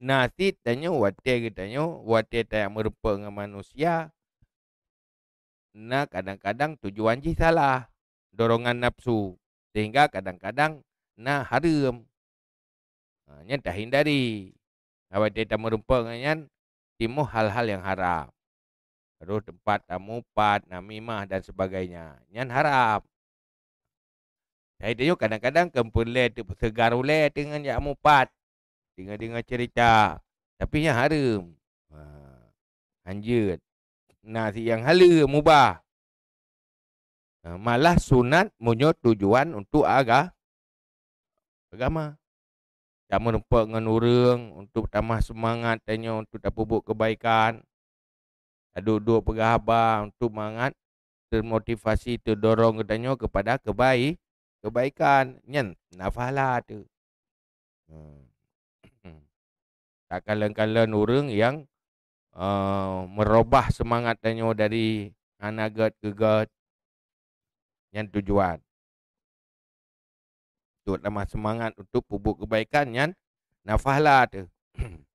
Nasi tanya wate ke tanya wate tanya merupa dengan manusia. Nah kadang-kadang tujuan ji salah dorongan nafsu sehingga kadang-kadang nah haram. Hanya dah hindari. Apa tak merupa dengan timu hal-hal yang haram. Terus tempat tamu pat, namimah dan sebagainya. Nyan haram. Saya tanya kadang-kadang kempulai tu segar ulai dengan yang mupat. Dengar-dengar cerita. Tapi yang haram. Ha. Ah, anjir. Nasi yang hala mubah. Ah, malah sunat punya tujuan untuk agah. agama. Agama. Tak menempat dengan orang. Untuk tambah semangat. Tanya untuk tak bubuk kebaikan. Duduk-duduk pegahabah. Untuk semangat. Termotivasi terdorong ketanya kepada kebaik. Kebaikan. Yang nafala tu. Ah tak kalan-kalan orang yang uh, merubah semangat tanya dari anagat ke gat yang tujuan. Itu adalah semangat untuk pupuk kebaikan yang nafahlah tu.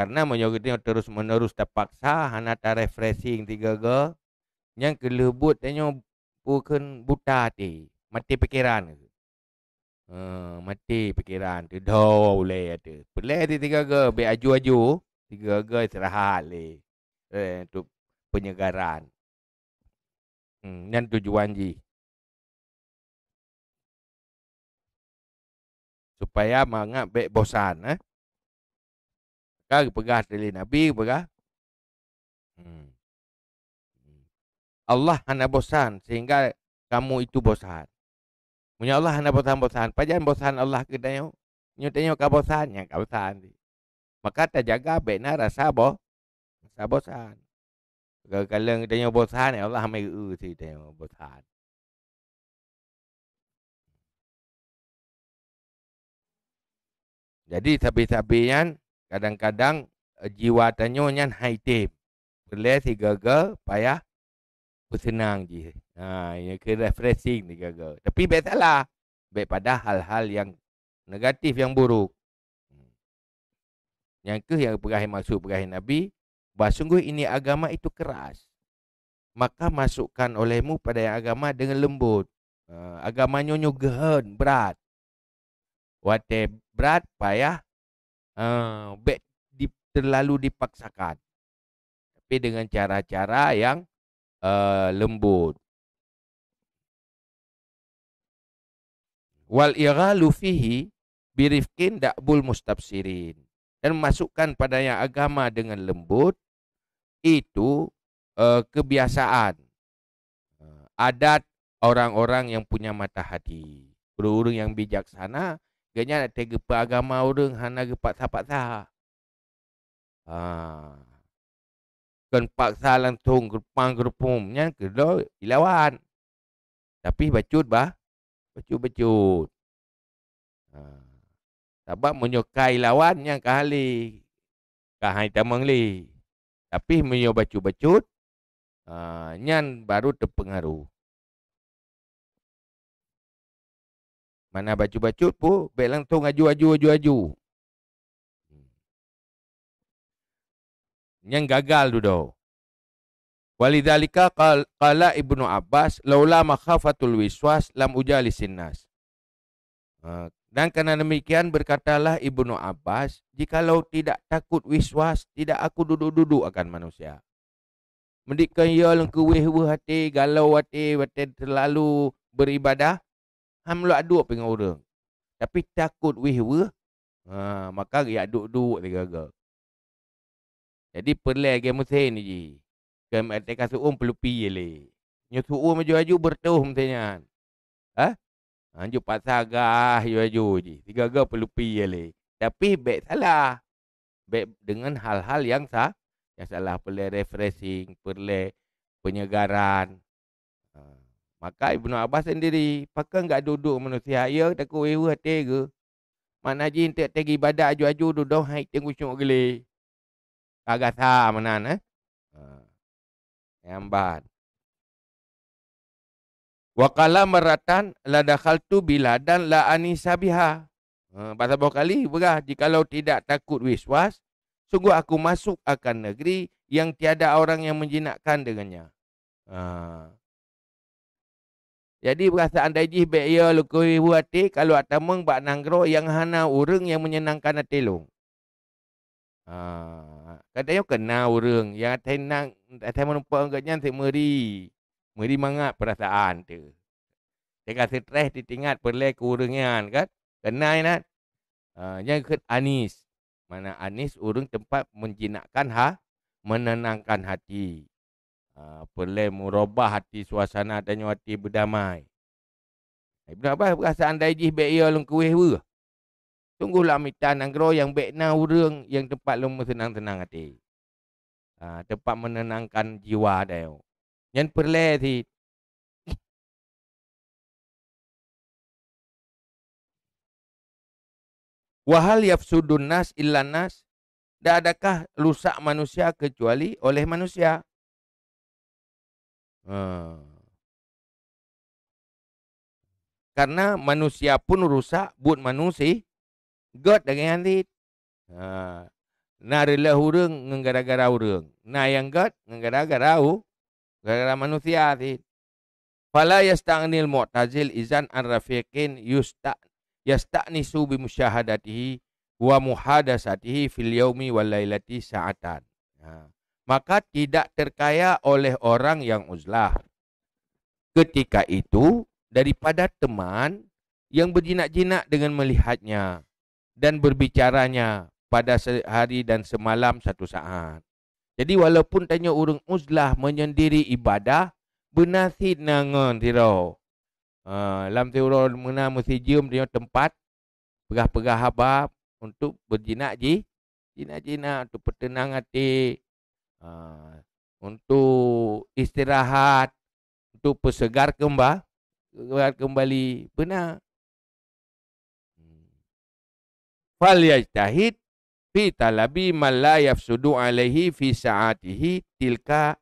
Karena menyokong itu terus menerus terpaksa, anak tak refreshing tiga ke, yang kelebut tanya bukan buta hati, mati pikiran. Tu. Hmm, mati fikiran tu dah boleh ada. Boleh tu tiga ke be aju-aju, tiga ke istirahat le. Eh tu penyegaran. Hmm, yang tujuan ji. Supaya mangat be bosan eh. Kau pegah tadi Nabi pegah. Hmm. hmm. Allah hana bosan sehingga kamu itu bosan. Munya Allah hendak bosan-bosan. Pajan bosan Allah kita tanya. Nyo tanya ke bosan. Yang ke bosan. Maka tak jaga bekna rasa bo. Rasa bosan. Kalau kita tanya bosan. Ya Allah ambil u si tanya bosan. Jadi sabi-sabi yang kadang-kadang eh, jiwa tanya yang high tip si gagal payah senang je. Ha, yang ke refreshing ni kata. Tapi baik salah. Baik pada hal-hal yang negatif yang buruk. Hmm. Yang ke yang perahin masuk perahin Nabi. Bahawa sungguh ini agama itu keras. Maka masukkan olehmu pada yang agama dengan lembut. Ha, agama nyonyo berat. Wate berat, payah. Ha, baik di, terlalu dipaksakan. Tapi dengan cara-cara yang Uh, lembut. Wal iralu fihi birifkin da'bul mustafsirin. Dan masukkan pada yang agama dengan lembut, itu uh, kebiasaan. Uh, adat orang-orang yang punya mata hati. berurung yang bijaksana, Gaknya ada tiga agama urung hana gepat sapat sah. Ah. Bukan paksa langsung kerupang kerupum. Yang kedua, ilawan. Tapi bacut bah. Bacut-bacut. Ha. Sebab menyukai lawan yang kahali. Kahai tamangli. Tapi menyukai bacut-bacut. Ha. Yang baru terpengaruh. Mana bacut-bacut pun, baik langsung aju-aju-aju-aju. yang gagal tu doh. Walidalika kala ibnu Abbas laula makhafatul wiswas lam ujali sinas. Ha, dan karena demikian berkatalah ibnu Abbas jikalau tidak takut wiswas tidak aku duduk-duduk akan manusia. Mendikkan ia lengkuih wuh hati, galau hati, hati terlalu beribadah. Hamlu aduk dengan orang. Tapi takut wuh wuh, ha, maka ia aduk-duk lagi-lagi. Jadi perlai agak mesin kan je. Kami ada kasut um perlu pi je le. Nyusuk um je aju bertuh mesinnya. Ha? Anju paksa agak je aju je. Tiga agak perlu pi je le. Tapi baik salah. Baik dengan hal-hal yang sah. Yang salah perlai refreshing, perlai penyegaran. Ha. Maka Ibnu Abbas sendiri, pakai enggak duduk manusia, ya takut wewa tega. Mana jin tak tegi ibadat aju-aju duduk, haik tengok syuk gelih. Kagat ha amanan eh. Ha. Yang bad. Wa qala maratan la dakhaltu biladan la anisa biha. Ha, uh, berapa kali berah jikalau tidak takut wiswas, sungguh aku masuk akan negeri yang tiada orang yang menjinakkan dengannya. Ha. Jadi berasa anda jih be ya lukui buati kalau atamung bak nangro yang hana urang yang menyenangkan atelung. Ah, kadang yang kena orang yang atai nak atai menumpuk angkatnya si meri, meri mangat perasaan tu. Dia kata stres di tingkat perlek kurungan kan. Kena ni nak. Ah, yang ke Anis. Mana Anis urung tempat menjinakkan ha. Menenangkan hati. Uh, ah, perlek merubah hati suasana dan hati berdamai. Ibn eh, Abbas berasa andai jih baik ia lung kuih Tungguhlah amitan anggero yang bekna urung yang tempat lu tenang-tenang hati. Ha, tempat menenangkan jiwa dia. Yang perle thi. Wahal yafsudun nas illa nas. Tak adakah rusak manusia kecuali oleh manusia? Ha. Karena manusia pun rusak buat manusia. God dengan yang lain. Na rela hurung dengan gara hurung. Na yang God dengan gara-gara hu. Gara-gara manusia lain. Fala yastangnil mu'tazil izan ar-rafiqin yustak. Yastaknisu bi musyahadatihi wa muhadasatihi fil yaumi wal lailati sa'atan. Ha. Maka tidak terkaya oleh orang yang uzlah. Ketika itu, daripada teman yang berjinak-jinak dengan melihatnya dan berbicaranya pada sehari dan semalam satu saat. Jadi walaupun tanya orang uzlah menyendiri ibadah, benasi nangan tiro. Ha, lam tiro mengenal musijum dia tempat, pegah-pegah habab untuk berjinak ji. Jinak-jinak untuk pertenang hati, ha, untuk istirahat, untuk pesegar kembali, kembali benar. falyajtahid fi talabi man la yafsudu alaihi fi sa'atihi tilka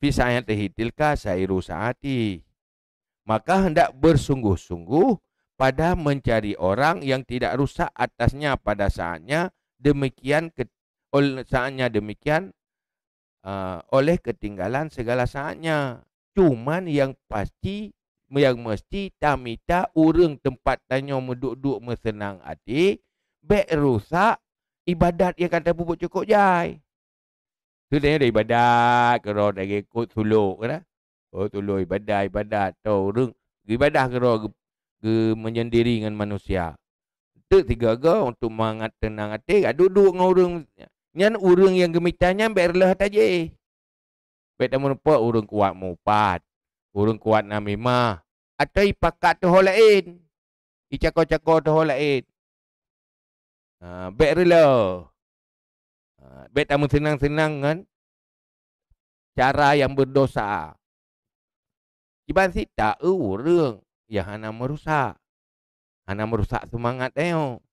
fi sa'atihi tilka sairu sa'ati maka hendak bersungguh-sungguh pada mencari orang yang tidak rusak atasnya pada saatnya demikian ke, oleh saatnya demikian uh, oleh ketinggalan segala saatnya Cuma yang pasti yang mesti tamita urung tempat tanya duk mesenang adik Bek rusak ibadat yang kata bubuk cukup jai. Tu dia ada ibadat kero dari ikut suluk kan. Oh suluk ibadat ibadat tau urung ibadah kero ke, ke menyendiri dengan manusia. Tu tiga ke untuk mangat tenang hati ah, duduk dengan urung nyan urung yang gemitanya berleh taje. Bek tamu nepa urung kuat mupat. Urung kuat namimah. Atau ipakat tu holain. Icakau-cakau tu holain. Uh, ah, bag rela. Uh, ah, bag tamu senang-senang kan. Cara yang berdosa. Iban si tak urung yang hana merusak. Hana merusak semangat tengok. Eh,